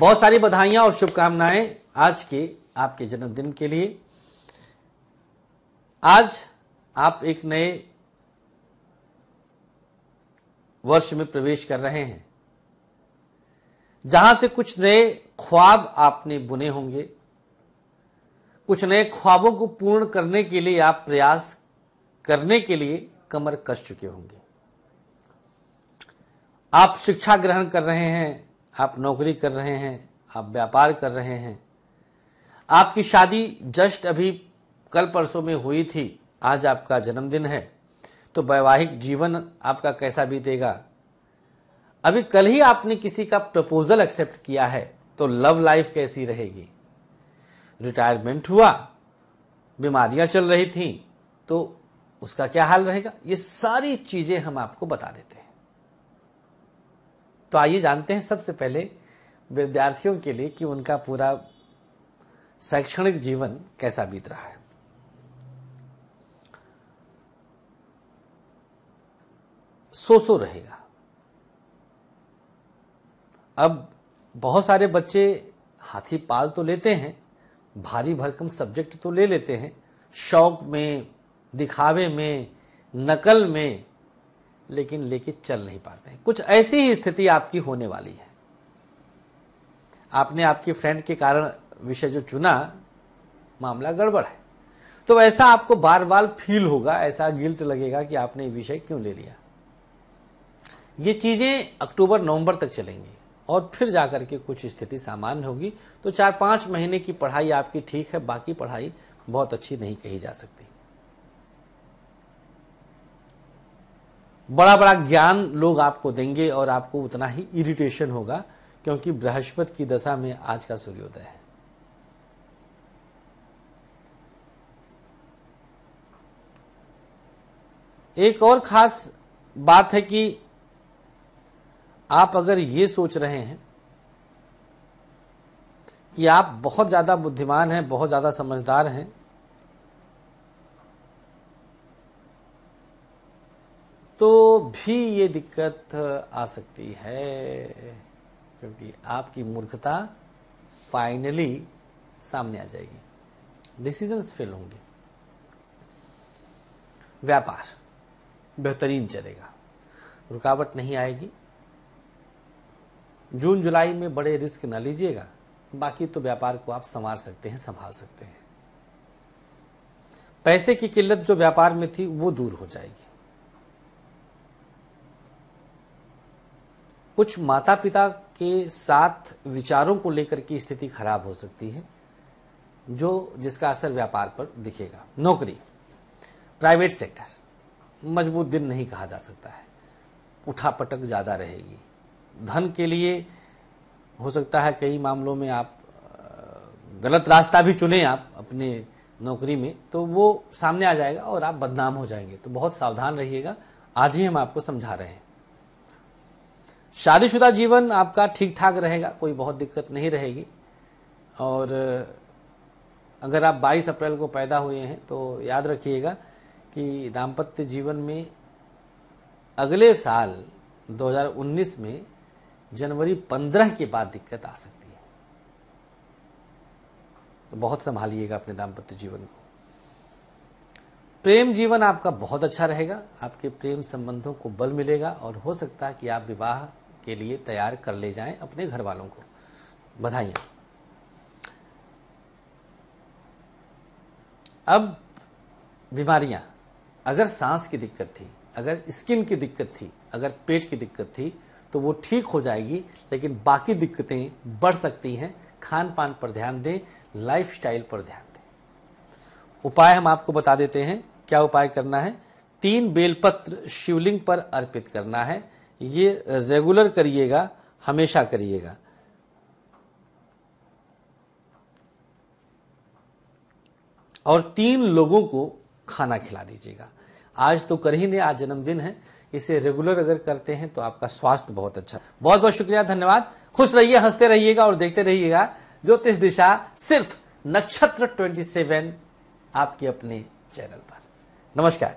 बहुत सारी बधाइयां और शुभकामनाएं आज के आपके जन्मदिन के लिए आज आप एक नए वर्ष में प्रवेश कर रहे हैं जहां से कुछ नए ख्वाब आपने बुने होंगे कुछ नए ख्वाबों को पूर्ण करने के लिए आप प्रयास करने के लिए कमर कस चुके होंगे आप शिक्षा ग्रहण कर रहे हैं आप नौकरी कर रहे हैं आप व्यापार कर रहे हैं आपकी शादी जस्ट अभी कल परसों में हुई थी आज आपका जन्मदिन है तो वैवाहिक जीवन आपका कैसा बीतेगा अभी कल ही आपने किसी का प्रपोजल एक्सेप्ट किया है तो लव लाइफ कैसी रहेगी रिटायरमेंट हुआ बीमारियां चल रही थी तो उसका क्या हाल रहेगा ये सारी चीजें हम आपको बता देते हैं तो आइए जानते हैं सबसे पहले विद्यार्थियों के लिए कि उनका पूरा शैक्षणिक जीवन कैसा बीत रहा है सोसो रहेगा अब बहुत सारे बच्चे हाथी पाल तो लेते हैं भारी भरकम सब्जेक्ट तो ले लेते हैं शौक में दिखावे में नकल में लेकिन लेके चल नहीं पाते हैं कुछ ऐसी ही स्थिति आपकी होने वाली है आपने आपकी फ्रेंड के कारण विषय जो चुना मामला गड़बड़ है तो ऐसा आपको बार बार फील होगा ऐसा गिल्ट लगेगा कि आपने विषय क्यों ले लिया ये चीजें अक्टूबर नवंबर तक चलेंगी और फिर जाकर के कुछ स्थिति सामान्य होगी तो चार पांच महीने की पढ़ाई आपकी ठीक है बाकी पढ़ाई बहुत अच्छी नहीं कही जा सकती बड़ा बड़ा ज्ञान लोग आपको देंगे और आपको उतना ही इरिटेशन होगा क्योंकि बृहस्पति की दशा में आज का सूर्योदय है एक और खास बात है कि आप अगर ये सोच रहे हैं कि आप बहुत ज़्यादा बुद्धिमान हैं बहुत ज़्यादा समझदार हैं तो भी ये दिक्कत आ सकती है क्योंकि आपकी मूर्खता फाइनली सामने आ जाएगी डिसीजंस फेल होंगे व्यापार बेहतरीन चलेगा रुकावट नहीं आएगी जून जुलाई में बड़े रिस्क ना लीजिएगा बाकी तो व्यापार को आप संवार सकते हैं संभाल सकते हैं पैसे की किल्लत जो व्यापार में थी वो दूर हो जाएगी कुछ माता पिता के साथ विचारों को लेकर की स्थिति खराब हो सकती है जो जिसका असर व्यापार पर दिखेगा नौकरी प्राइवेट सेक्टर मजबूत दिन नहीं कहा जा सकता है उठापटक ज़्यादा रहेगी धन के लिए हो सकता है कई मामलों में आप गलत रास्ता भी चुने आप अपने नौकरी में तो वो सामने आ जाएगा और आप बदनाम हो जाएंगे तो बहुत सावधान रहिएगा आज ही हम आपको समझा रहे हैं शादीशुदा जीवन आपका ठीक ठाक रहेगा कोई बहुत दिक्कत नहीं रहेगी और अगर आप 22 अप्रैल को पैदा हुए हैं तो याद रखिएगा कि दाम्पत्य जीवन में अगले साल 2019 में जनवरी 15 के बाद दिक्कत आ सकती है तो बहुत संभालिएगा अपने दाम्पत्य जीवन को प्रेम जीवन आपका बहुत अच्छा रहेगा आपके प्रेम संबंधों को बल मिलेगा और हो सकता है कि आप विवाह के लिए तैयार कर ले जाएं अपने घर वालों को बधाई अब बीमारियां अगर सांस की दिक्कत थी अगर स्किन की दिक्कत थी अगर पेट की दिक्कत थी तो वो ठीक हो जाएगी लेकिन बाकी दिक्कतें बढ़ सकती हैं खान पान पर ध्यान दें स्टाइल पर ध्यान दें उपाय हम आपको बता देते हैं क्या उपाय करना है तीन बेलपत्र शिवलिंग पर अर्पित करना है ये रेगुलर करिएगा हमेशा करिएगा और तीन लोगों को खाना खिला दीजिएगा आज तो कर ही नहीं आज जन्मदिन है इसे रेगुलर अगर करते हैं तो आपका स्वास्थ्य बहुत अच्छा बहुत बहुत शुक्रिया धन्यवाद खुश रहिए हंसते रहिएगा और देखते रहिएगा ज्योतिष दिशा सिर्फ नक्षत्र 27 आपके अपने चैनल पर नमस्कार